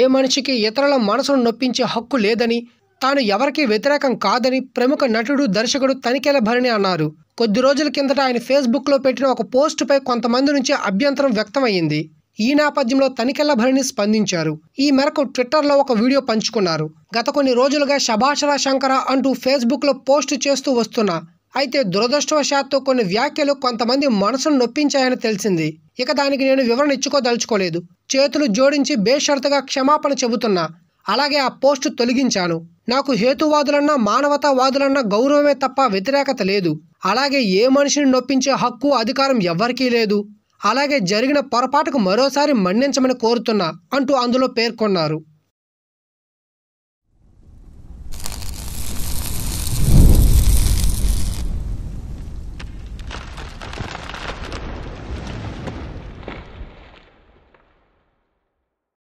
ఏ మనిషికి ఇతరుల మనసును నొప్పించే హక్కు లేదని తాను ఎవరికీ వ్యతిరేకం కాదని ప్రముఖ నటుడు దర్శకుడు తనిఖీల భరణి అన్నారు కొద్ది రోజుల కిందట ఆయన ఫేస్బుక్లో పెట్టిన ఒక పోస్టుపై కొంతమంది నుంచి అభ్యంతరం వ్యక్తమైంది ఈ నేపథ్యంలో తనిఖీల భరణి స్పందించారు ఈ మేరకు ట్విట్టర్లో ఒక వీడియో పంచుకున్నారు గత కొన్ని రోజులుగా శభాషర శంకర అంటూ ఫేస్బుక్లో పోస్ట్ చేస్తూ వస్తున్నా అయితే దురదృష్టవశాత్తు కొన్ని వ్యాఖ్యలు కొంతమంది మనసును నొప్పించాయని తెలిసింది ఇక దానికి నేను వివరణ ఇచ్చుకోదలుచుకోలేదు చేతులు జోడించి బేషరతుగా క్షమాపణ చెబుతున్నా అలాగే ఆ పోస్టు తొలగించాను నాకు హేతువాదులన్నా మానవతావాదులన్నా గౌరవమే తప్ప వ్యతిరేకత లేదు అలాగే ఏ మనిషిని నొప్పించే హక్కు అధికారం ఎవ్వరికీ లేదు అలాగే జరిగిన పొరపాటుకు మరోసారి మన్నించమని కోరుతున్నా అంటూ అందులో పేర్కొన్నారు